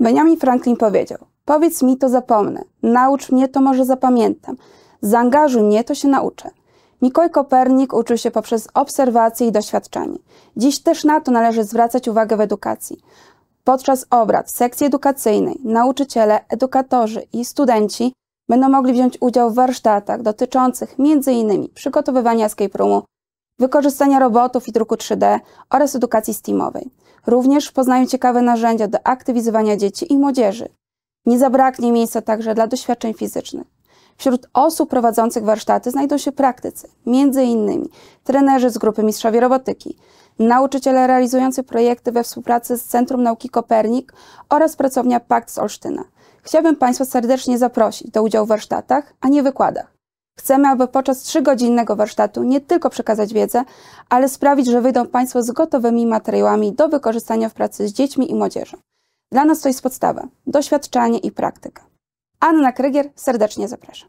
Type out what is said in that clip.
Benjamin Franklin powiedział: Powiedz mi, to zapomnę. Naucz mnie, to może zapamiętam. Zaangażuj mnie, to się nauczę. Mikołaj Kopernik uczył się poprzez obserwacje i doświadczenie. Dziś też na to należy zwracać uwagę w edukacji. Podczas obrad sekcji edukacyjnej nauczyciele, edukatorzy i studenci będą mogli wziąć udział w warsztatach dotyczących m.in. przygotowywania escape roomu wykorzystania robotów i druku 3D oraz edukacji STEAMowej. Również poznają ciekawe narzędzia do aktywizowania dzieci i młodzieży. Nie zabraknie miejsca także dla doświadczeń fizycznych. Wśród osób prowadzących warsztaty znajdą się praktycy, m.in. trenerzy z grupy Mistrzowie Robotyki, nauczyciele realizujący projekty we współpracy z Centrum Nauki Kopernik oraz pracownia Pakt z Olsztyna. Chciałbym Państwa serdecznie zaprosić do udziału w warsztatach, a nie wykładach. Chcemy, aby podczas trzygodzinnego warsztatu nie tylko przekazać wiedzę, ale sprawić, że wyjdą Państwo z gotowymi materiałami do wykorzystania w pracy z dziećmi i młodzieżą. Dla nas to jest podstawa, doświadczanie i praktyka. Anna Krygier, serdecznie zapraszam.